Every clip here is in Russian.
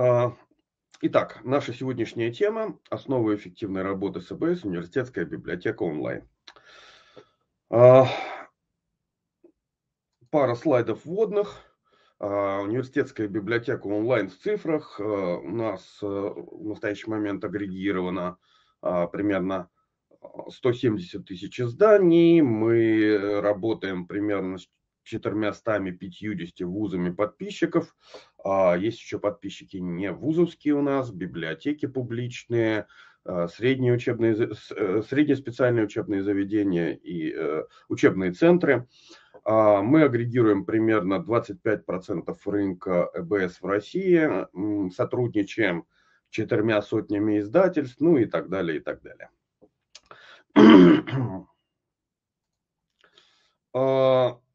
А, итак, наша сегодняшняя тема – основы эффективной работы с ЭБС, университетская библиотека онлайн. А, пара слайдов вводных. А, университетская библиотека онлайн в цифрах. У нас э, в настоящий момент агрегировано примерно 170 тысяч изданий. Мы работаем примерно с 450 вузами подписчиков. А, есть еще подписчики не вузовские у нас, библиотеки публичные, а, средние, учебные, э, средние специальные учебные заведения и э, учебные центры. А, мы агрегируем примерно 25% рынка ЭБС в России, сотрудничаем с четырьмя сотнями издательств, ну и так далее, и так далее.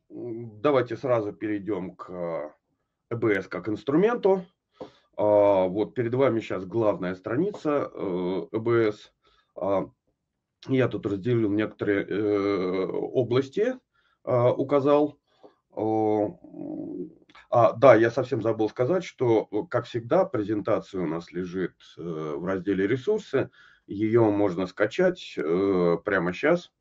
Давайте сразу перейдем к ЭБС как инструменту. А, вот перед вами сейчас главная страница э, ЭБС. А, я тут разделил некоторые э, области, а, указал. А, да, я совсем забыл сказать, что, как всегда, презентация у нас лежит э, в разделе «Ресурсы». Ее можно скачать прямо сейчас.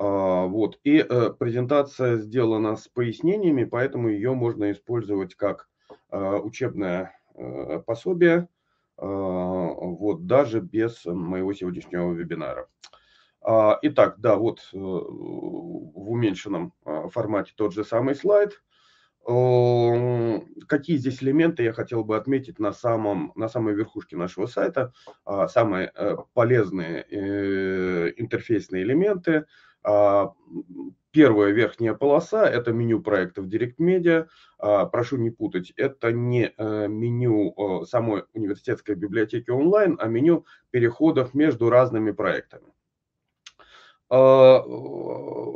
А, вот. И э, презентация сделана с пояснениями, поэтому ее можно использовать как э, учебное э, пособие, вот, даже без моего сегодняшнего вебинара. А, итак, да, вот в уменьшенном формате тот же самый слайд. Какие здесь элементы я хотел бы отметить на, самом, на самой верхушке нашего сайта? А, самые полезные интерфейсные элементы – а, первая верхняя полоса – это меню проектов Direct Media. А, прошу не путать, это не э, меню самой университетской библиотеки онлайн, а меню переходов между разными проектами. А,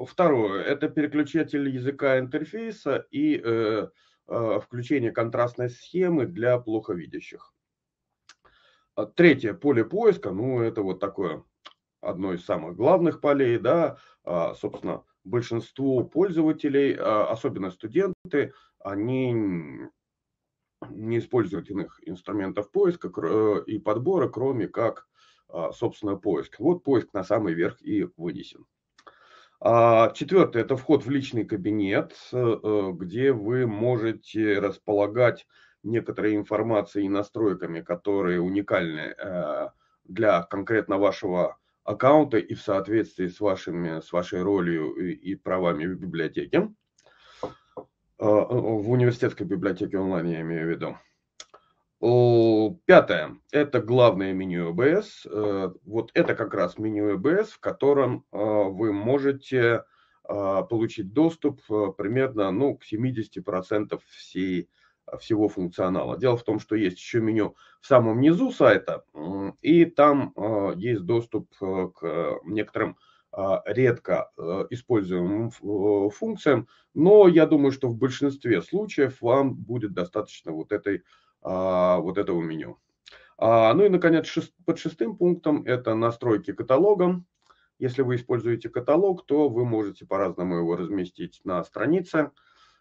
второе – это переключатель языка интерфейса и э, включение контрастной схемы для плоховидящих. Третье – поле поиска, ну это вот такое одной из самых главных полей, да, а, собственно, большинству пользователей, а, особенно студенты, они не используют иных инструментов поиска э, и подбора, кроме как, а, собственно, поиск. Вот поиск на самый верх и вынесен. Четвертое – это вход в личный кабинет, э, э, где вы можете располагать некоторой информацией и настройками, которые уникальны для конкретно вашего аккаунта и в соответствии с, вашими, с вашей ролью и, и правами в библиотеке, а, в университетской библиотеке онлайн, я имею в виду. Пятое – это главное меню ОБС. Э, вот это как раз меню ОБС, в котором э, вы можете э, получить доступ примерно ну, к 70% всей а, всего функционала. Дело в том, что есть еще меню в самом низу сайта, и там а, есть доступ э, к некоторым а, редко э, используемым э, функциям, но я думаю, что в большинстве случаев вам будет достаточно вот, этой, вот этого меню. Ну и, наконец, под шестым пунктом это настройки каталога. Если вы используете каталог, то вы можете по-разному его разместить на странице,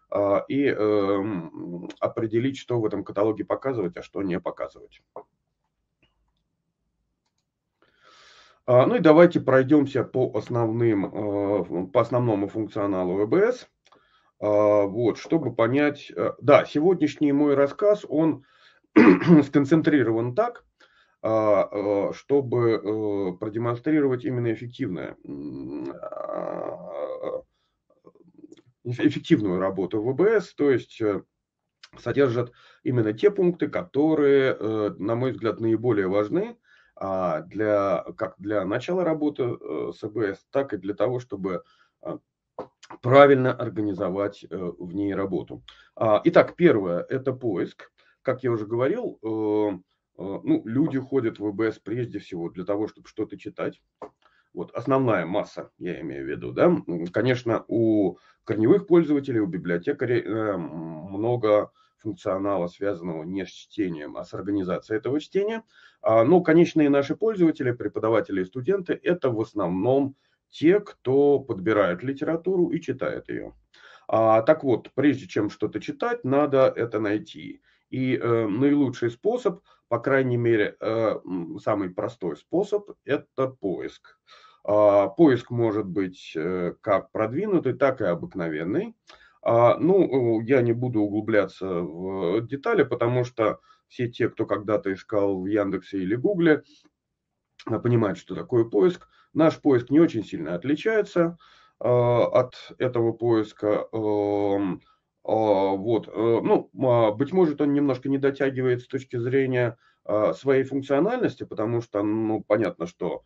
а, и эм, определить, что в этом каталоге показывать, а что не показывать. А, ну и давайте пройдемся по, основным, э, по основному функционалу ВБС. А, вот, чтобы понять... Э, да, сегодняшний мой рассказ, он сконцентрирован так, э, чтобы продемонстрировать именно эффективное эффективную работу ВБС, то есть э, содержат именно те пункты, которые, э, на мой взгляд, наиболее важны а, для, как для начала работы э, с ЭБС, так и для того, чтобы правильно организовать в ней работу. А, итак, первое – это поиск. Как я уже говорил, ну, люди ходят в ВБС прежде всего для того, чтобы что-то читать. Вот основная масса, я имею в виду, да. Конечно, у корневых пользователей, у библиотекарей э, много функционала, связанного не с чтением, а с организацией этого чтения. А, но конечные наши пользователи, преподаватели и студенты, это в основном те, кто подбирает литературу и читает ее. А, так вот, прежде чем что-то читать, надо это найти. И э, наилучший способ по крайней мере, э, самый простой способ – это поиск. А, поиск может быть э, как продвинутый, так и обыкновенный. А, ну, я не буду углубляться в детали, потому что все те, кто когда-то искал в Яндексе или Гугле, э, понимают, что такое поиск. Наш поиск не очень сильно отличается от этого поиска. Эм, а, вот. Э, ну, а, быть может, он немножко не дотягивает с точки зрения а, своей функциональности, потому что, ну, понятно, что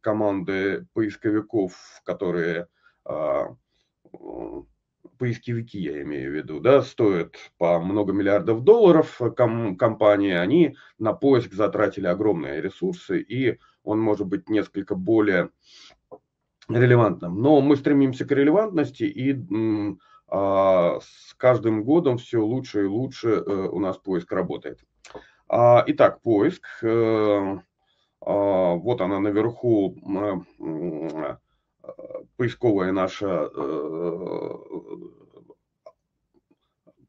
команды поисковиков, которые поисковики, я имею в виду, да, стоят по много миллиардов долларов э, ком- компании, они на поиск затратили огромные ресурсы, и он может быть несколько более релевантным. Но мы стремимся к релевантности, и а, с каждым годом все лучше и лучше э, у нас поиск работает. А, итак, поиск. Э, а, вот она наверху, э, поисковая наша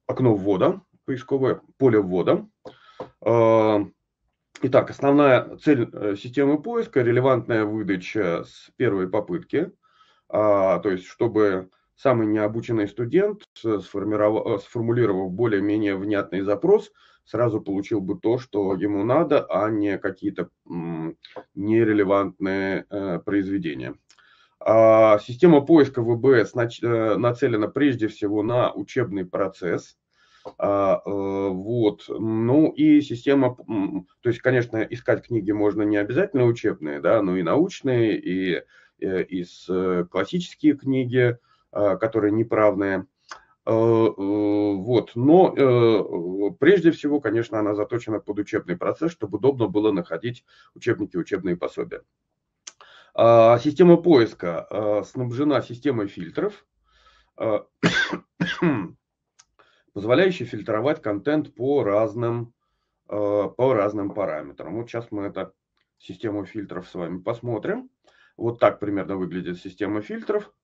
окно ввода, поисковое поле ввода. Итак, основная цель системы поиска – релевантная выдача с первой попытки, то есть чтобы самый необученный студент, э, э, сформулировав более-менее внятный запрос, сразу получил бы то, что ему надо, а не какие-то нерелевантные э, произведения. А система поиска ВБС нацелена прежде всего на учебный процесс. А, вот. Ну и система, то есть, конечно, искать книги можно не обязательно учебные, да, но и научные, и, и из классические книги, а, которая неправная. Э, э, вот. Но э, прежде всего, конечно, она заточена под учебный процесс, чтобы удобно было находить учебники, учебные пособия. А, система поиска а, снабжена системой фильтров, позволяющей фильтровать контент по разным, по разным параметрам. Вот сейчас мы эту систему фильтров с вами посмотрим. Вот так примерно выглядит система фильтров –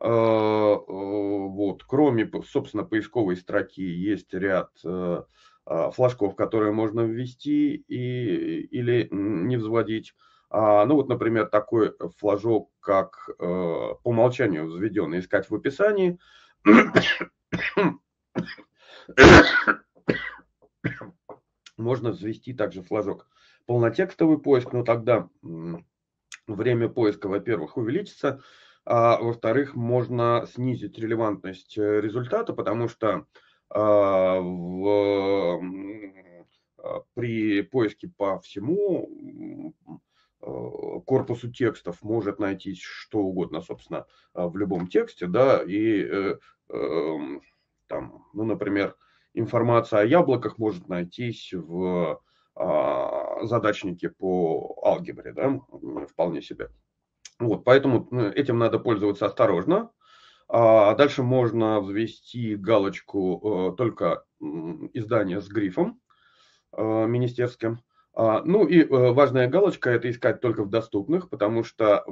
а, э, вот. Кроме, собственно, поисковой строки есть ряд э, а, флажков, которые можно ввести и, или не взводить. А, ну вот, например, такой флажок, как э, по умолчанию взведенный, искать в описании. Можно взвести также флажок полнотекстовый поиск, но тогда время поиска, во-первых, увеличится, а во-вторых, можно снизить релевантность э, результата, потому что а, в, а, при поиске по всему а, корпусу текстов может найти что угодно, собственно, а, в любом тексте, да, и э, эм, там, ну, например, информация о яблоках может найтись в э, задачнике по алгебре, да, вполне себе. Вот, поэтому ну, этим надо пользоваться осторожно. А дальше можно взвести галочку э, только издание с грифом э, министерским. А, ну и э, важная галочка – это искать только в доступных, потому что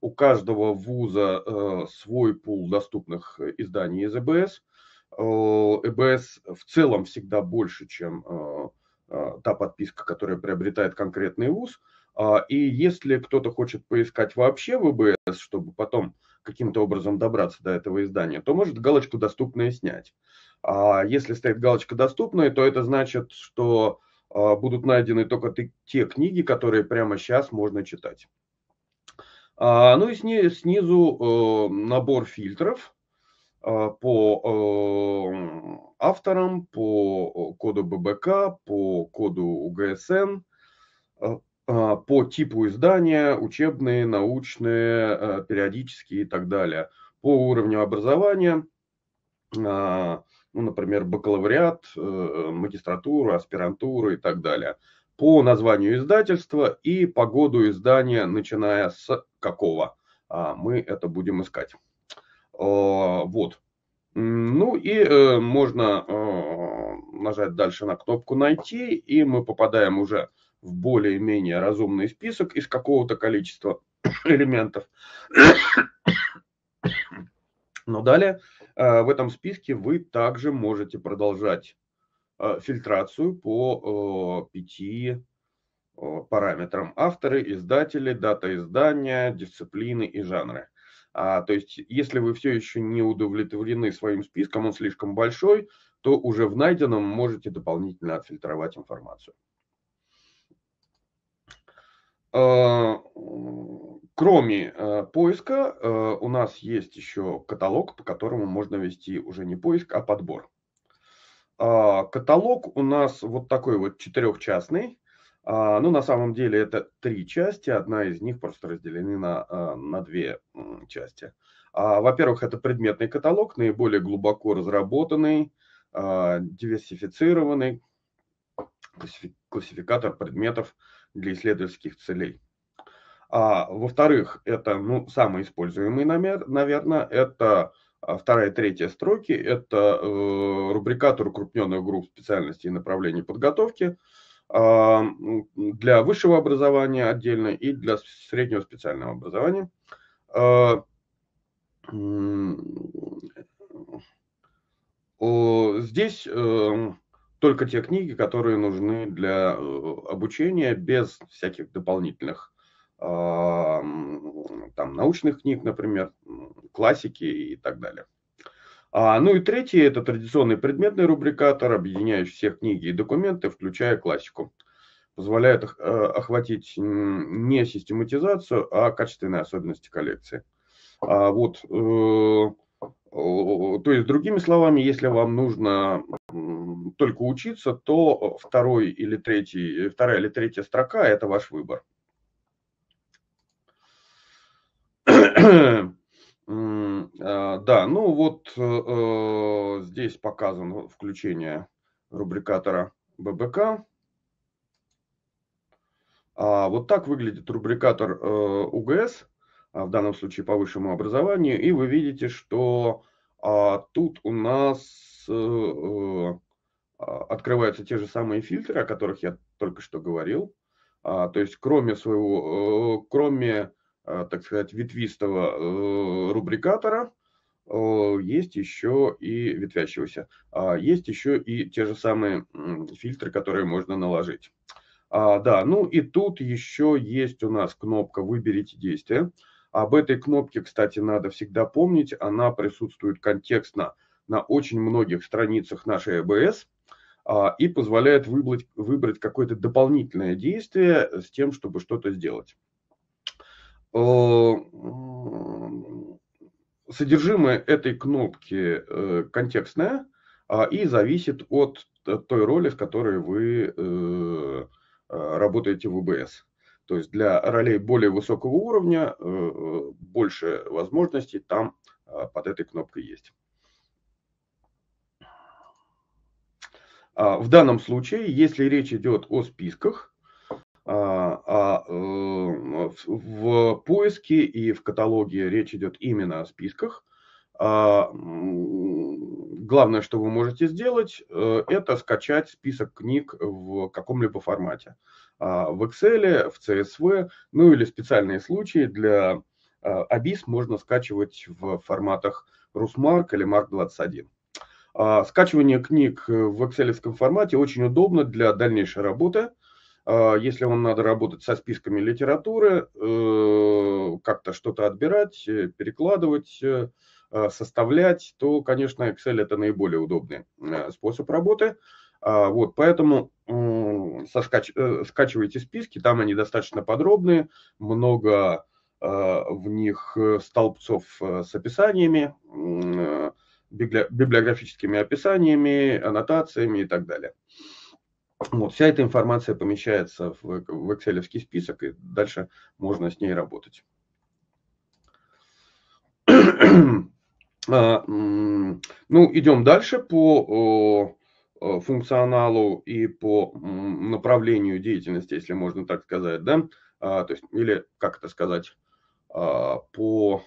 у каждого вуза свой пул доступных изданий из ЭБС. ЭБС в целом всегда больше, чем та подписка, которая приобретает конкретный вуз – а, и если кто-то хочет поискать вообще ВБС, чтобы потом каким-то образом добраться до этого издания, то может галочку «Доступное» снять. А если стоит галочка «Доступное», то это значит, что а, будут найдены только те книги, которые прямо сейчас можно читать. А, ну и снизу э, набор фильтров по э, авторам, по э, коду ББК, по коду УГСН, а, по типу издания, учебные, научные, э, периодические и так далее. По уровню образования, а, ну, например, бакалавриат, э, магистратура, аспирантура и так далее. По названию издательства и по году издания, начиная с какого а, мы это будем искать. Вот. Ну и э, можно нажать дальше на кнопку «Найти», и мы попадаем уже в более-менее разумный список из какого-то количества элементов. Но далее э, в этом списке вы также можете продолжать э, фильтрацию по э, пяти параметрам. Авторы, издатели, дата издания, дисциплины и жанры. А, то есть, если вы все еще не удовлетворены своим списком, он слишком большой, то уже в найденном можете дополнительно отфильтровать информацию. А, кроме а, поиска, а, у нас есть еще каталог, по которому можно вести уже не поиск, а подбор. каталог у нас вот такой вот четырехчастный. ну, на самом деле это три части, одна из них просто разделена на, на две части. во-первых, это предметный каталог, наиболее глубоко разработанный, диверсифицированный классификатор предметов, для исследовательских целей. А, во-вторых, это ну, самый используемый, наверное, это а, вторая и третья строки, это э, рубрикатор укрупненных групп специальностей и направлений подготовки э, для высшего образования отдельно и для среднего специального образования. Э, э, здесь... Э, только те книги, которые нужны для э, обучения без всяких дополнительных а, там, научных книг, например, классики и так далее. А, ну и третий – это традиционный предметный рубрикатор, объединяющий все книги и документы, включая классику. Позволяет э, охватить не систематизацию, а качественные особенности коллекции. А вот, э, то есть, другими словами, если вам нужно только учиться, то э, второй или третий, э, вторая или третья строка – это ваш выбор. А, да, ну вот э, здесь показано включение рубрикатора ББК. А вот так выглядит рубрикатор э, УГС, а в данном случае по высшему образованию. И вы видите, что а, тут у нас э, э а, открываются те же самые фильтры, о которых я только что говорил. А, то есть кроме своего, э, кроме, э, так сказать, ветвистого э, рубрикатора, есть еще и ветвящегося, а, есть еще и те же самые фильтры, которые можно наложить. А, да, ну и тут еще есть у нас кнопка «Выберите действие». Об этой кнопке, кстати, надо всегда помнить, она присутствует контекстно на очень многих страницах нашей АБС. А, и позволяет выбрать, выбрать какое-то дополнительное действие с тем, чтобы что-то сделать. Эм, содержимое этой кнопки э, контекстное а, и зависит от той роли, в которой вы э, а, работаете в ОБС. То есть для ролей более высокого уровня э, больше возможностей там под этой кнопкой есть. А, в данном случае, если речь идет о списках, а, а, э, в поиске и в каталоге речь идет именно о списках, главное, что вы можете сделать, э, это скачать список книг в каком-либо формате. В Excel, в CSV, ну или специальные случаи для Abyss можно скачивать в форматах Русмарк или Марк 21. А, скачивание книг в Excel формате очень удобно для дальнейшей работы. А, если вам надо работать со списками литературы, э, как-то что-то отбирать, э, перекладывать, э, составлять, то, конечно, Excel это наиболее удобный способ работы. А, вот, поэтому соскач... скачивайте списки, там они достаточно подробные, много в них столбцов с описаниями, библиографическими описаниями, аннотациями и так далее. Вот, вся эта информация помещается в, в excel список, и дальше можно с ней работать. А, ну, идем дальше по функционалу и по направлению деятельности, если можно так сказать, да, а, то есть, или как это сказать, а, по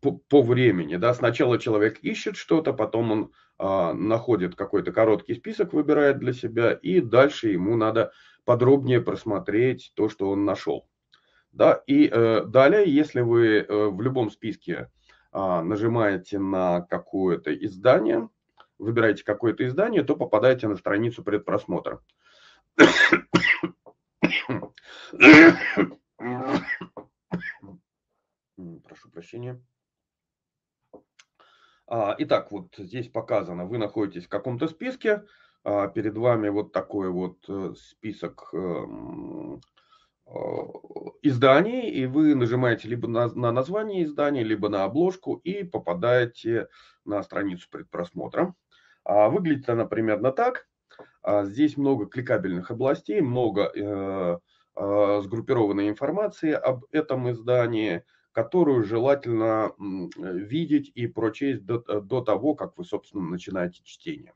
по, по времени, да, сначала человек ищет что-то, потом он а, находит какой-то короткий список, выбирает для себя, и дальше ему надо подробнее просмотреть то, что он нашел. Да, и э, далее, если вы э, в любом списке э, нажимаете на какое-то издание, выбираете какое-то издание, то попадаете на страницу предпросмотра. Прошу прощения. А, итак, вот здесь показано, вы находитесь в каком-то списке, а, перед вами вот такой вот э, список эм, э, изданий, и вы нажимаете либо на, название издания, либо на обложку, и попадаете на страницу предпросмотра. А, выглядит она примерно так. Здесь много кликабельных областей, много э, сгруппированной информации об этом издании – которую желательно э, видеть и прочесть до, э, до того, как вы, собственно, начинаете чтение.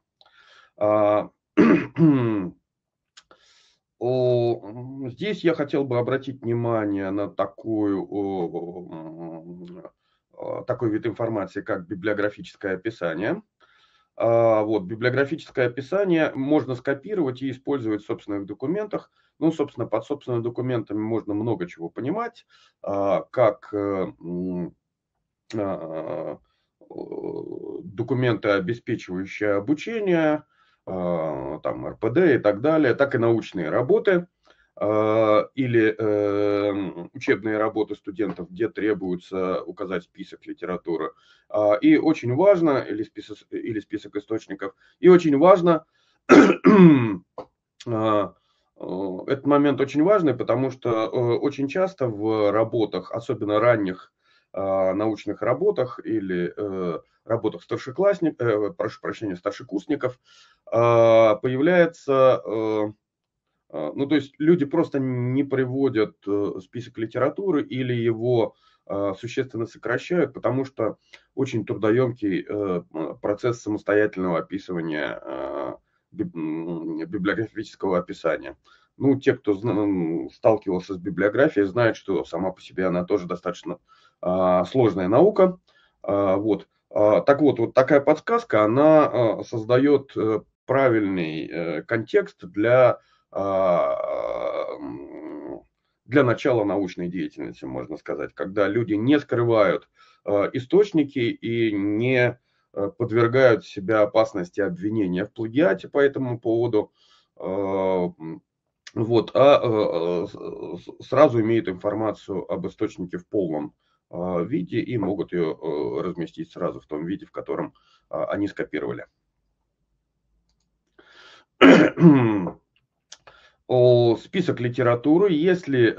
А, здесь я хотел бы обратить внимание на такую, такой вид информации, как библиографическое описание. А, вот, библиографическое описание можно скопировать и использовать в собственных документах – ну, собственно, под собственными документами можно много чего понимать, а, как э, а, документы, обеспечивающие обучение, а, там, РПД и так далее, так и научные работы или эм, учебные работы студентов, где требуется указать список литературы. И очень важно, или список, или список источников, и очень важно Э, этот момент очень важный, потому что э, очень часто в работах, особенно ранних а, научных работах или э, работах старшеклассников, прошу прощения, старшекурсников, а, появляется, а, ну то есть люди просто не приводят список литературы или его существенно сокращают, потому что очень трудоемкий процесс самостоятельного описывания библиографического описания. Ну, те, кто сталкивался с библиографией, знают, что сама по себе она тоже достаточно а, сложная наука. А, вот. А, так вот, вот такая подсказка, она создает э, правильный э, контекст для, для начала научной деятельности, можно сказать, когда люди не скрывают э, источники и не Э, подвергают себя опасности обвинения в плагиате по этому поводу, э, вот, а э, сразу имеют информацию об источнике в полном виде и могут ее разместить сразу в том виде, в котором они скопировали. Список литературы. Если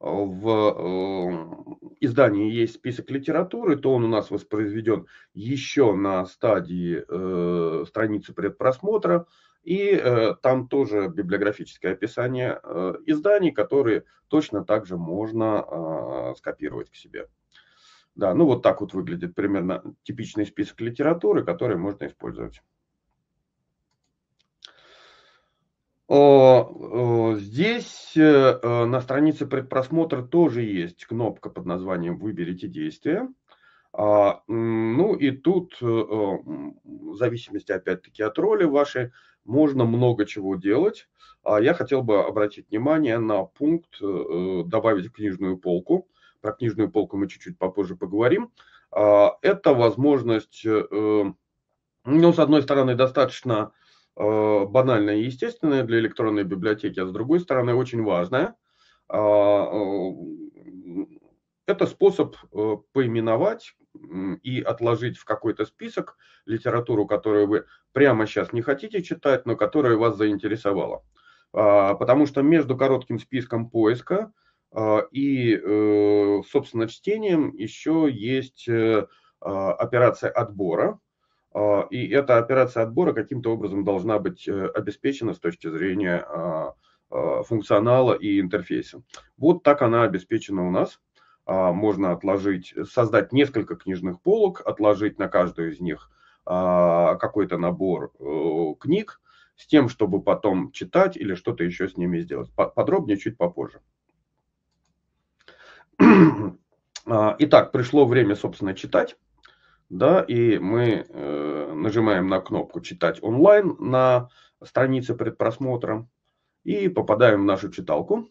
в э, издании есть список литературы, то он у нас воспроизведен еще на стадии э, страницы предпросмотра, и э, там тоже библиографическое описание изданий, которые точно также можно скопировать к себе. Да, ну вот так вот выглядит примерно типичный список литературы, который можно использовать. Э, здесь э, э, на странице предпросмотра тоже есть кнопка под названием «Выберите действие». А, ну и тут, в зависимости опять-таки от роли вашей, можно много чего делать. А я хотел бы обратить внимание на пункт «Добавить книжную полку». Про книжную полку мы чуть-чуть попозже поговорим. А, это возможность, ну, с одной стороны, достаточно Э, банальное и естественное для электронной библиотеки, а с другой стороны очень важное. А, э, это способ э, поименовать и отложить в какой-то список литературу, которую вы прямо сейчас не хотите читать, но которая вас заинтересовала. А, потому что между коротким списком поиска а, и, собственно, чтением еще есть операция отбора, а, и эта операция отбора каким-то образом должна быть э, обеспечена с точки зрения а, а, функционала и интерфейса. Вот так она обеспечена у нас. Можно отложить, создать несколько книжных полок, отложить на каждую из них какой-то набор э, книг с тем, чтобы потом читать или что-то еще с ними сделать. Подробнее чуть попозже. Итак, пришло время, собственно, читать да, и мы э, нажимаем на кнопку «Читать онлайн» на странице предпросмотра и попадаем в нашу читалку,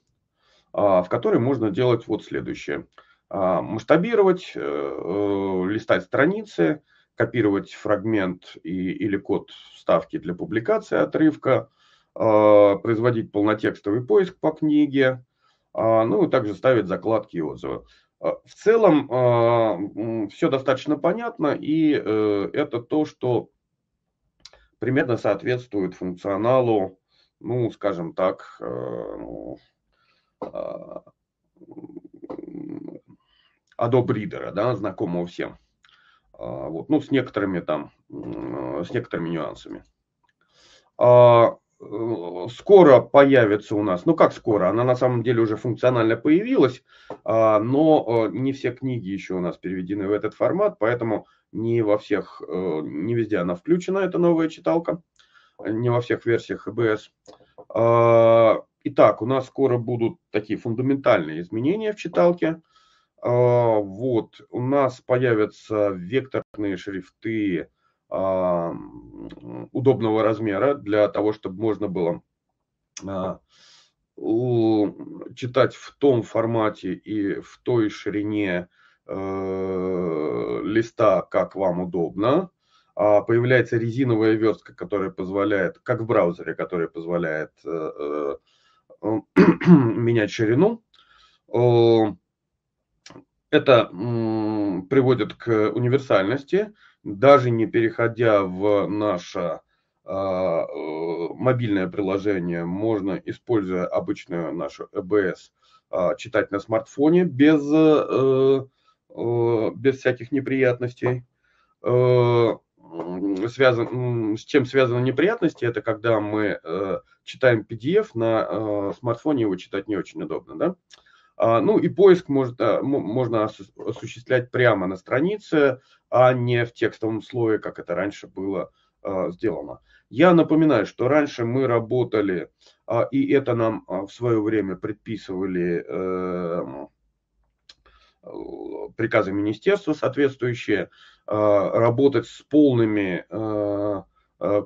э, в которой можно делать вот следующее. А, э, масштабировать, э, листать страницы, копировать фрагмент и, или код вставки для публикации отрывка, э, производить полнотекстовый поиск по книге, ну и также ставить закладки и отзывы. Э, в целом э, все достаточно понятно, и э, это то, что примерно соответствует функционалу, ну, скажем так, ну, Adobe Reader, да, знакомого всем. Вот, ну, с некоторыми там, с некоторыми нюансами. А, Э, скоро появится у нас, ну как скоро, она на самом деле уже функционально появилась, а, но э, не все книги еще у нас переведены в этот формат, поэтому не во всех, э, не везде она включена, эта новая читалка, не во всех версиях ЭБС. А, итак, у нас скоро будут такие фундаментальные изменения в читалке. А, вот, у нас появятся векторные шрифты, а, удобного размера для того, чтобы можно было а, читать в том формате и в той ширине э, листа, как вам удобно. А появляется резиновая верстка, которая позволяет, как в браузере, которая позволяет э, э, менять ширину. Это приводит к универсальности даже не переходя в наше а, э, мобильное приложение, можно, используя обычную нашу ЭБС, а, читать на смартфоне без, э, э, без всяких неприятностей. Связан, с чем связаны неприятности, это когда мы читаем PDF на смартфоне, его читать не очень удобно, да? А, ну и поиск может, а, можно осуществлять прямо на странице, а не в текстовом слое, как это раньше было а, сделано. Я напоминаю, что раньше мы работали, и это нам в свое время предписывали эм, э, приказы министерства соответствующие, работать с полными э, э,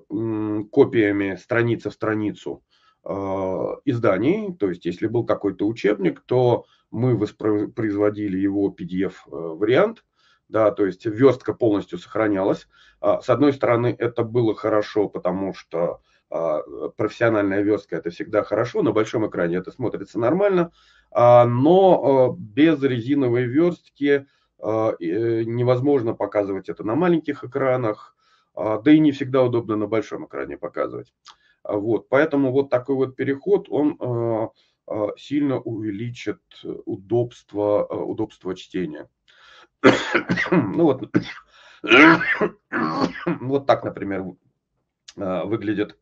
копиями страницы в страницу а, изданий, то есть если был какой-то учебник, то мы воспроизводили его PDF-вариант, э, да, то есть верстка полностью сохранялась. А, с одной стороны, это было хорошо, потому что а, профессиональная верстка – это всегда хорошо, на большом экране это смотрится нормально, но э, без резиновой верстки э, невозможно показывать это на маленьких экранах, да и не всегда удобно на большом экране показывать. А вот, поэтому вот такой вот переход, он а, а, сильно увеличит удобство, удобство чтения. ну вот, вот так, например, выглядит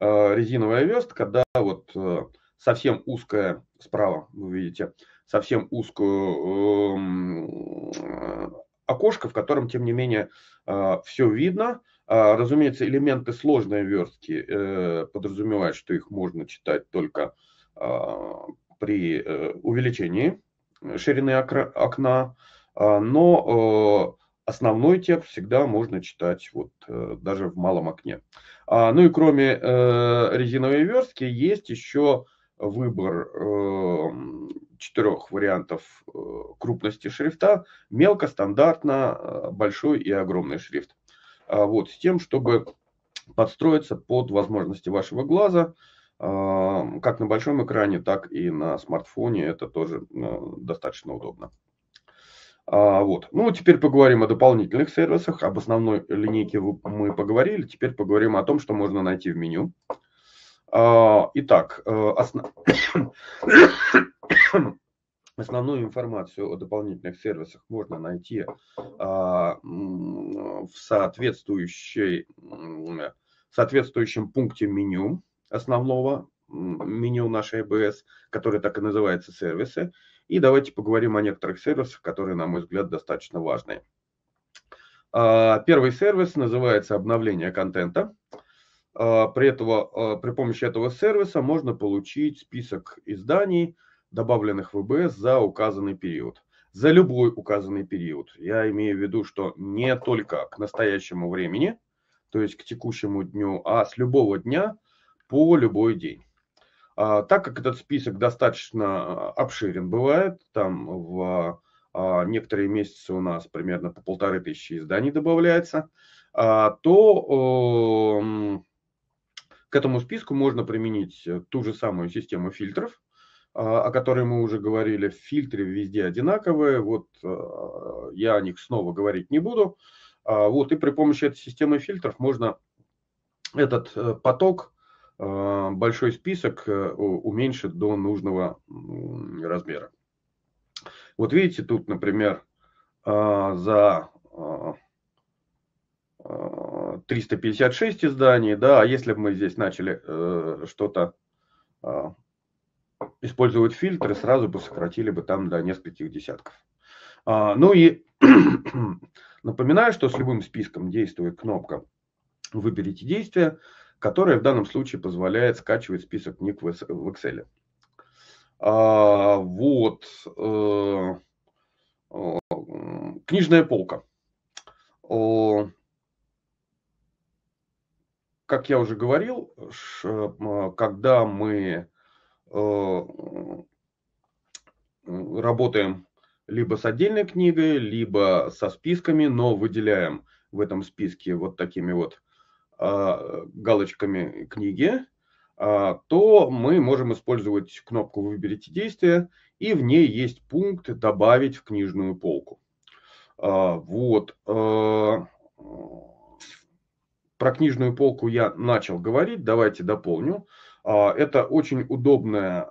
резиновая верстка, да, вот совсем узкая, справа вы видите, совсем узкую окошко, в котором, тем не менее, все видно, а, разумеется, элементы сложной верстки э, подразумевают, что их можно читать только а, при э, увеличении ширины окна, а, но э, основной текст всегда можно читать вот даже в малом окне. Ну и кроме резиновой верстки есть еще выбор четырех вариантов крупности шрифта. Мелко, стандартно, большой и огромный шрифт. А, вот, с тем, чтобы подстроиться под возможности вашего глаза, а, как на большом экране, так и на смартфоне. Это тоже а, достаточно удобно. Вот. Ну, теперь поговорим о дополнительных сервисах. Об основной линейке мы поговорили. Теперь поговорим о том, что можно найти в меню. Итак, э, основ... Основную информацию о дополнительных сервисах можно найти а, в соответствующей, соответствующем пункте меню основного меню нашей АБС, который так и называется сервисы. И давайте поговорим о некоторых сервисах, которые, на мой взгляд, достаточно важные. А, первый сервис называется обновление контента. А, при, этого, при помощи этого сервиса можно получить список изданий, добавленных в ВБС за указанный период. За любой указанный период. Я имею в виду, что не только к настоящему времени, то есть к текущему дню, а с любого дня по любой день. А, так как этот список достаточно а, обширен бывает, там в а, некоторые месяцы у нас примерно по полторы тысячи изданий добавляется, а, то к этому списку можно применить ту же самую систему фильтров, а, о которой мы уже говорили, фильтры везде одинаковые, вот а, я о них снова говорить не буду. А, вот, и при помощи этой системы фильтров можно этот э, поток, большой список э, уменьшить до нужного размера. Вот видите, тут, например, за 356 изданий, да, а если бы мы здесь начали э, что-то использовать фильтры, сразу бы сократили бы там до нескольких десятков. А, ну и напоминаю, что с любым списком действует кнопка «Выберите действие», которая в данном случае позволяет скачивать список ник в Excel. А, вот. Э, э, книжная полка. как я уже говорил, э, когда мы Э, работаем либо с отдельной книгой, либо со списками, но выделяем в этом списке вот такими вот а, галочками книги, а, то мы можем использовать кнопку «Выберите действие», и в ней есть пункт «Добавить в книжную полку». А, вот. Э, про книжную полку я начал говорить, давайте дополню. А, это очень удобная,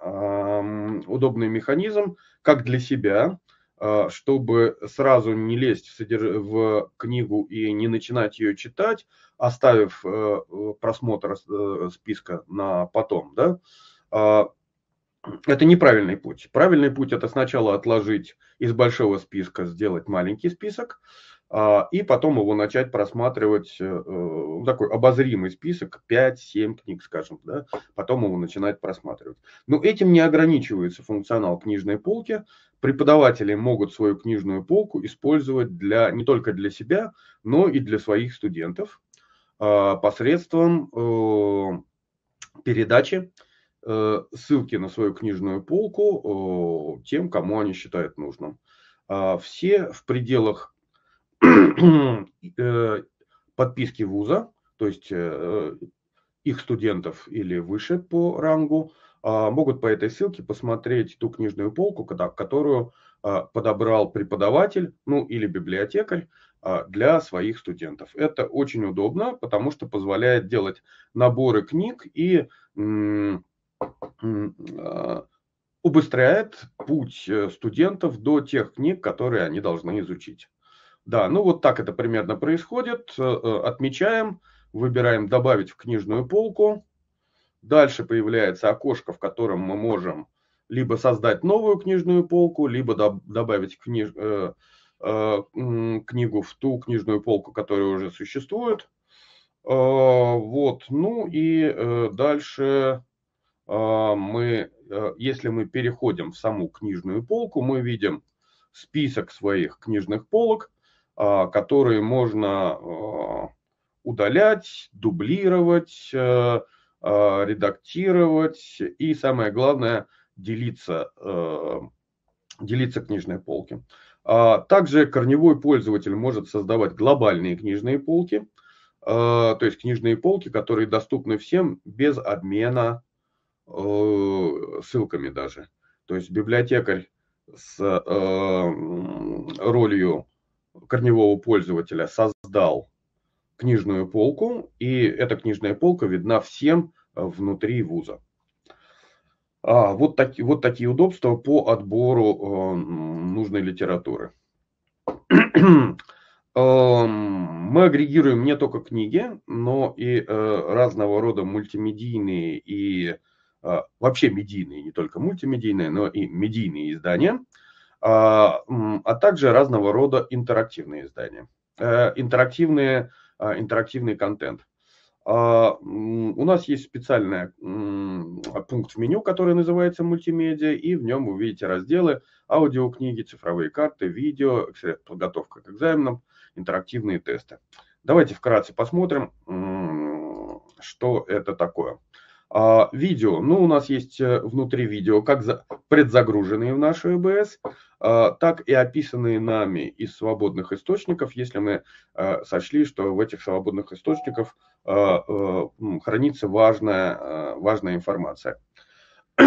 удобный механизм как для себя, а, чтобы сразу не лезть в, содерж... в книгу и не начинать ее читать, оставив э, э, просмотр э, списка на потом. Да? А, это неправильный путь. Правильный путь – это сначала отложить из большого списка, сделать маленький список – а, и потом его начать просматривать, э, э, такой обозримый список, 5-7 книг, скажем, да, потом его начинает просматривать. Но этим не ограничивается функционал книжной полки. Преподаватели могут свою книжную полку использовать для, не только для себя, но и для своих студентов а, посредством э, передачи ссылки на свою книжную полку тем, кому они считают нужным. А, все в пределах Э, подписки вуза, то есть э, их студентов или выше по рангу, а, могут по этой ссылке посмотреть ту книжную полку, которую а, подобрал преподаватель, ну или библиотекарь а, для своих студентов. Это очень удобно, потому что позволяет делать наборы книг и убыстряет путь э, студентов до тех книг, которые они должны изучить. Да, ну вот так это примерно происходит. Э, э, отмечаем, выбираем «Добавить в книжную полку». Дальше появляется окошко, в котором мы можем либо создать новую книжную полку, либо доб добавить книж... э, э, книгу в ту книжную полку, которая уже существует. Э, вот, ну и э, дальше э, мы, э, если мы переходим в саму книжную полку, мы видим список своих книжных полок, а, которые можно а, удалять, дублировать, э, а, редактировать и, самое главное, делиться, э, делиться книжной полки. Также корневой пользователь может создавать глобальные книжные полки, то есть книжные полки, которые доступны всем без обмена э, ссылками даже. То есть библиотекарь с ролью корневого пользователя создал книжную полку, и эта книжная полка видна всем э, внутри вуза. А, вот, так, вот такие удобства по отбору э, нужной литературы. Э, мы агрегируем не только книги, но и э, разного рода мультимедийные и э, вообще медийные, не только мультимедийные, но и медийные издания – а, а также разного рода интерактивные издания, э, интерактивные, а, интерактивный контент. А, у нас есть специальный пункт в меню, который называется «Мультимедиа», и в нем вы видите разделы аудиокниги, цифровые карты, видео, подготовка к экзаменам, интерактивные тесты. Давайте вкратце посмотрим, что это такое. А, видео. Ну, у нас есть э, внутри видео как предзагруженные в наш ЭБС, а, так и описанные нами из свободных источников, если мы э, сочли, что в этих свободных источниках э, хранится важная, важная информация. То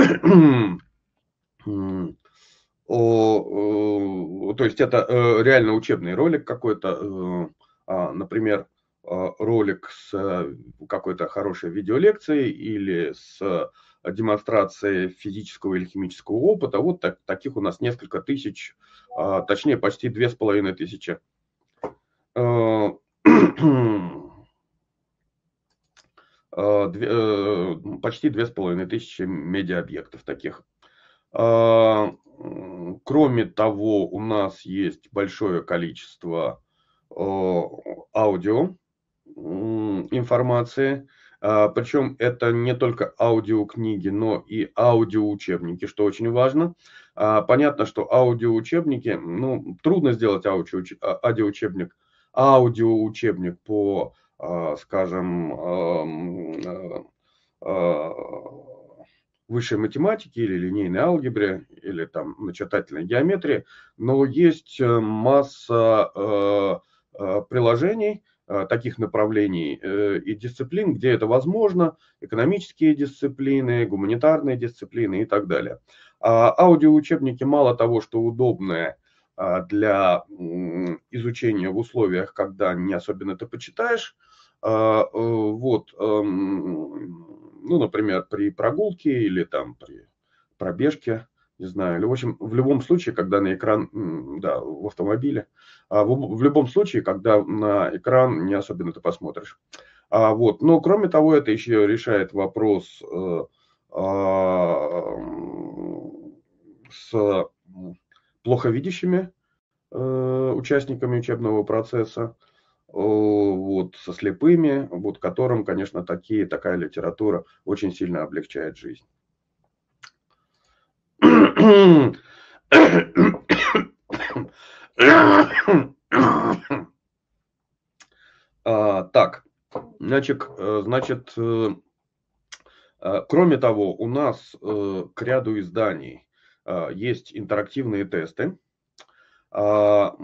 есть это реально учебный ролик какой-то, а, например, Э, ролик с э, какой-то хорошей видеолекцией или с демонстрацией физического или химического опыта. Вот так, таких у нас несколько тысяч, а, точнее почти две с половиной тысячи. Э, почти две с половиной тысячи медиаобъектов таких. Кроме того, у нас есть большое количество аудио информации, а, причем это не только аудиокниги, но и аудиоучебники, что очень важно. А, понятно, что аудиоучебники, ну, трудно сделать а, аудиоучебник, аудиоучебник по, скажем, высшей математике или линейной алгебре или там начертательной геометрии, но есть масса приложений, Э, таких направлений э, и дисциплин, где это возможно, экономические дисциплины, гуманитарные дисциплины и так далее. А аудиоучебники мало того, что удобные а, для изучения в условиях, когда не особенно ты почитаешь, а, э, вот, эм, ну, например, при прогулке или там при пробежке, не знаю, или ну, в общем, в любом случае, когда на экран, да, в автомобиле, а в, в любом случае, когда на экран не особенно ты посмотришь. А вот, но ну, кроме того, это еще решает вопрос э, э, с плоховидящими э, участниками учебного процесса, э, вот, со слепыми, вот, которым, конечно, такие, такая литература очень сильно облегчает жизнь а, так, значит, э, значит, э, э, кроме того, у нас к ряду изданий есть интерактивные тесты. А,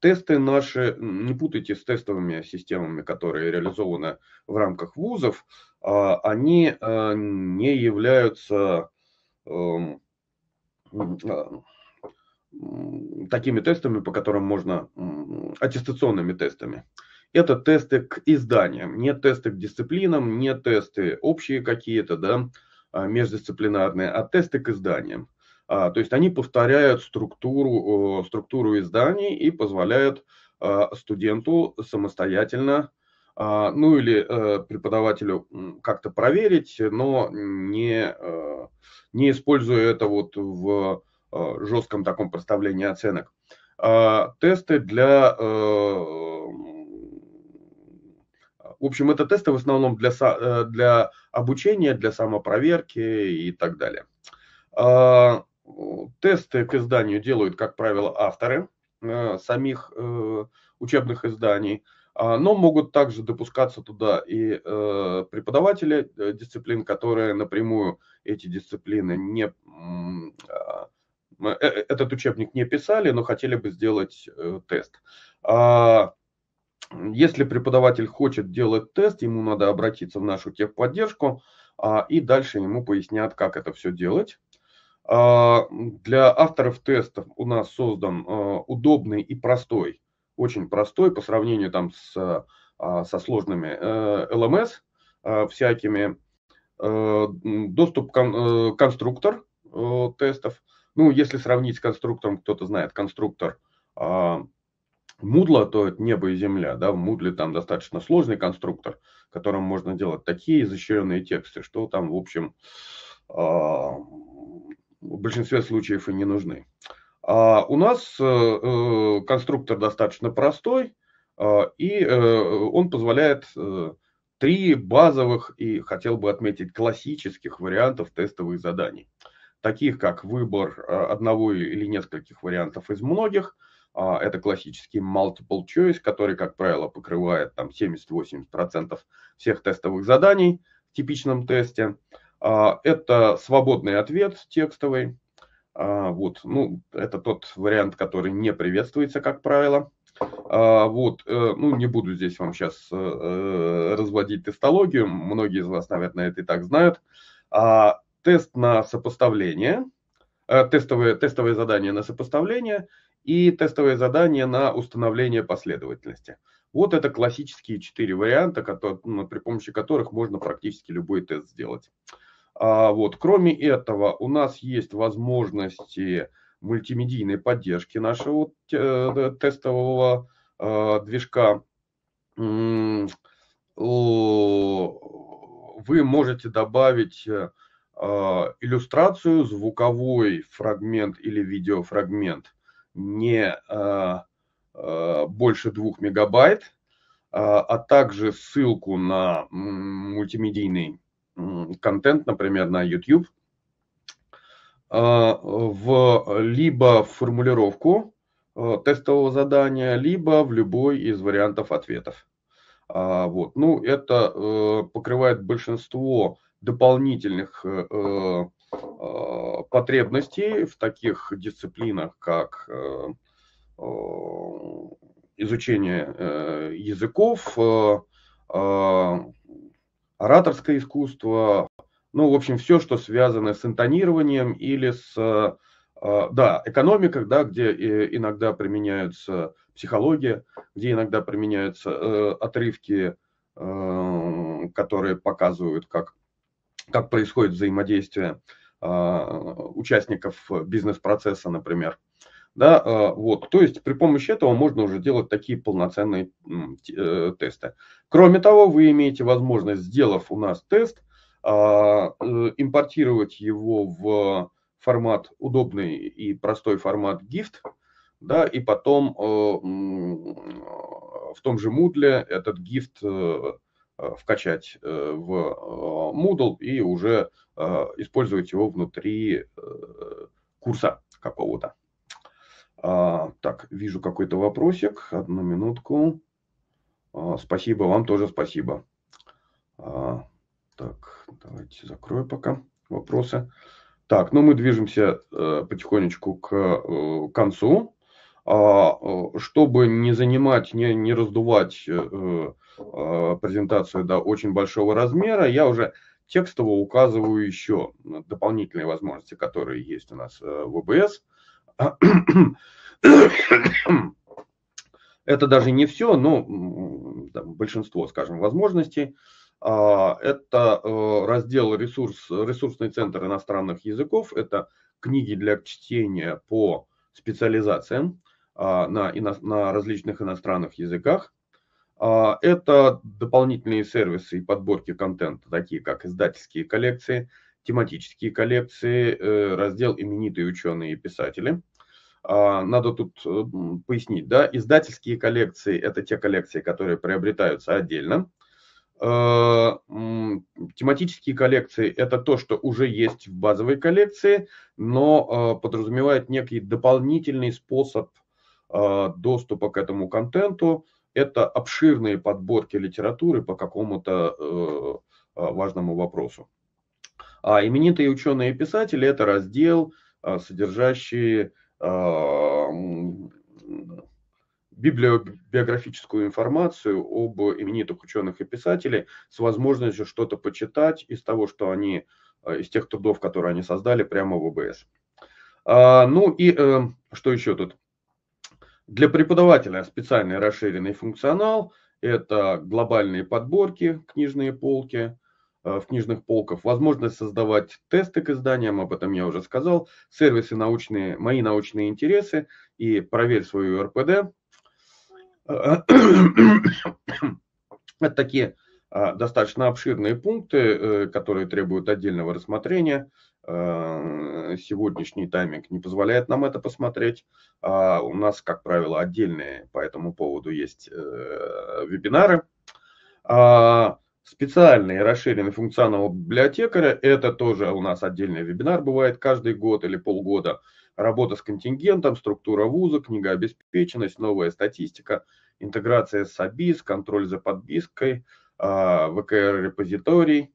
тесты наши, не путайте с тестовыми системами, которые реализованы в рамках вузов, а, они не являются эм, а, такими тестами, по которым можно, аттестационными тестами. Это тесты к изданиям, не тесты к дисциплинам, не тесты общие какие-то, да, а, междисциплинарные, а тесты к изданиям. А, то есть они повторяют структуру, структуру изданий и позволяют студенту самостоятельно а, ну или э, преподавателю как-то проверить, но не, э, не используя это вот в э, жестком таком поставлении оценок. А, тесты для... В общем, это тесты в основном для, для обучения, для самопроверки и так далее. А, тесты к изданию делают, как правило, авторы самих учебных изданий. А, но могут также допускаться туда и э, преподаватели э, дисциплин, которые напрямую эти дисциплины не а, э, этот учебник не писали, но хотели бы сделать тест. А, если преподаватель хочет делать тест, ему надо обратиться в нашу техподдержку, и дальше ему пояснят, как это все делать. Для авторов тестов у нас создан удобный и простой очень простой по сравнению там с, а, со сложными LMS э, э, всякими. Э, доступ кон, конструктор тестов. Ну, если сравнить с конструктором, кто-то знает конструктор Мудла, то это небо и земля. Да? В Мудле там достаточно сложный конструктор, которым можно делать такие изощренные тексты, что там, в общем, а, в большинстве случаев и не нужны. А у нас э, э, конструктор достаточно простой, а, и э, он позволяет три базовых и, хотел бы отметить, классических вариантов тестовых заданий, таких как выбор а, одного или нескольких вариантов из многих. А, это классический multiple choice, который, как правило, покрывает там 70-80% всех тестовых заданий в типичном тесте. Это свободный ответ текстовый, а, вот, ну, это тот вариант, который не приветствуется, как правило. А, вот, э, ну, не буду здесь вам сейчас э, э, разводить тестологию, многие из вас, наверное, это и так знают. А, тест на сопоставление, тестовое, тестовое задание на сопоставление и тестовое задание на установление последовательности. Вот это классические четыре варианта, которые, ну, при помощи которых можно практически любой тест сделать. А, вот. Кроме этого, у нас есть возможности мультимедийной поддержки нашего э, тестового э, движка. Вы можете добавить э, а, иллюстрацию, звуковой фрагмент или видеофрагмент не а, больше двух мегабайт, а также ссылку на мультимедийный контент, например, на YouTube, а, в, либо в формулировку э, тестового задания, либо в любой из вариантов ответов. А, вот. Ну, это э, покрывает большинство дополнительных э, а, потребностей в таких дисциплинах, как изучение языков, ораторское искусство, ну, в общем, все, что связано с интонированием или с, э, э, да, экономика, да, где э, иногда применяются психология, где иногда применяются отрывки, которые показывают, как, как происходит взаимодействие участников бизнес-процесса, например. Да, а, вот, то есть при помощи этого можно уже делать такие полноценные э, тесты. Кроме того, вы имеете возможность, сделав у нас тест, а, э, импортировать его в формат удобный и простой формат GIFT, да, и потом э, в том же Moodle этот GIFT вкачать в Moodle и уже использовать его внутри курса какого-то. А, так, вижу какой-то вопросик. Одну минутку. А, спасибо вам тоже спасибо. А, так, давайте закрою пока вопросы. Так, ну мы движемся э, потихонечку к э, концу. А, э, чтобы не занимать, не, не раздувать э, э, а, презентацию до очень большого размера, я уже текстово указываю еще дополнительные возможности, которые есть у нас э, в ВБС. Это даже не все, но там, большинство, скажем, возможностей. А, это э, раздел ресурс, ресурсный центр иностранных языков. Это книги для чтения по специализациям а, на, на различных иностранных языках. А, это дополнительные сервисы и подборки контента, такие как издательские коллекции, тематические коллекции, э, раздел «Именитые ученые и писатели». А, надо тут э, пояснить, да, издательские коллекции – это те коллекции, которые приобретаются отдельно. Э, тематические коллекции – это то, что уже есть в базовой коллекции, но подразумевает некий дополнительный способ доступа к этому контенту. Это обширные подборки литературы по какому-то важному вопросу. А именитые ученые и писатели – это раздел, а, содержащий а, библиографическую информацию об именитых ученых и писателей с возможностью что-то почитать из того, что они, а, из тех трудов, которые они создали прямо в ОБС. Ну и э, что еще тут? Для преподавателя специальный расширенный функционал – это глобальные подборки, книжные полки, Э, в книжных полках, возможность создавать тесты к изданиям, об этом я уже сказал, сервисы научные, мои научные интересы и проверь свою РПД. Это такие э, достаточно обширные пункты, э, которые требуют отдельного рассмотрения. Сегодняшний тайминг не позволяет нам это посмотреть. А у нас, как правило, отдельные по этому поводу есть вебинары. А, специальный расширенный функционал библиотекаря. Это тоже у нас отдельный вебинар бывает каждый год или полгода. Работа с контингентом, структура вуза, книгообеспеченность, новая статистика, интеграция с ABIS, контроль за подпиской, а, ВКР-репозиторий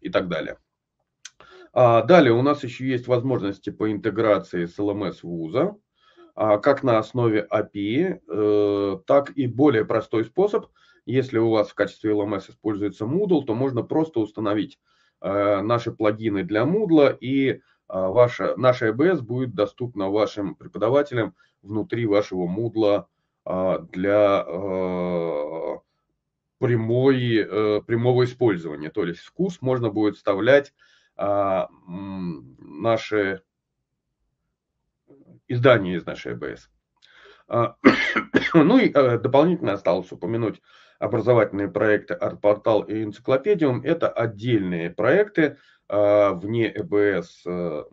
и так далее. А, далее у нас еще есть возможности по интеграции с LMS вуза, а, как на основе API, э, так и более простой способ – если у вас в качестве LMS используется Moodle, то можно просто установить э, наши плагины для Moodle, и э, ваша, наша EBS будет доступна вашим преподавателям внутри вашего Moodle э, для прямой, прямого использования. То есть в курс можно будет вставлять наши издания из нашей ЭБС. Ну и дополнительно осталось упомянуть образовательные проекты «Артпортал» и «Энциклопедиум» – это отдельные проекты а, вне ЭБС, э,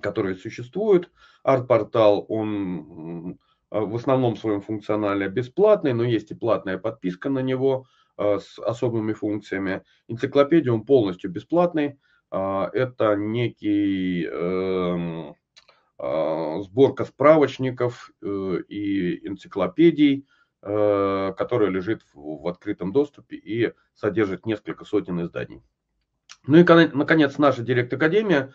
которые существуют. Артпортал, он а, в основном своем функционале бесплатный, но есть и платная подписка на него а, с особыми функциями. Энциклопедиум полностью бесплатный. Это некий эм, сборка справочников э, и энциклопедий, Э, которая лежит в, открытом доступе и содержит несколько сотен изданий. Ну и, наконец, наша Директ-Академия,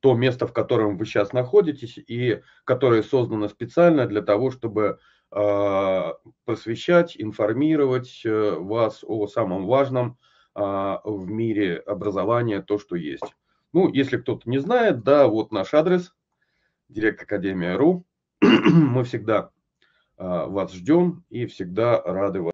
то место, в котором вы сейчас находитесь, и которое создано специально для того, чтобы а, посвящать, информировать э, вас о самом важном а, в мире образования, то, что есть. Ну, если кто-то не знает, да, вот наш адрес, директакадемия.ру. Мы всегда Э, вас ждем и всегда рады вас.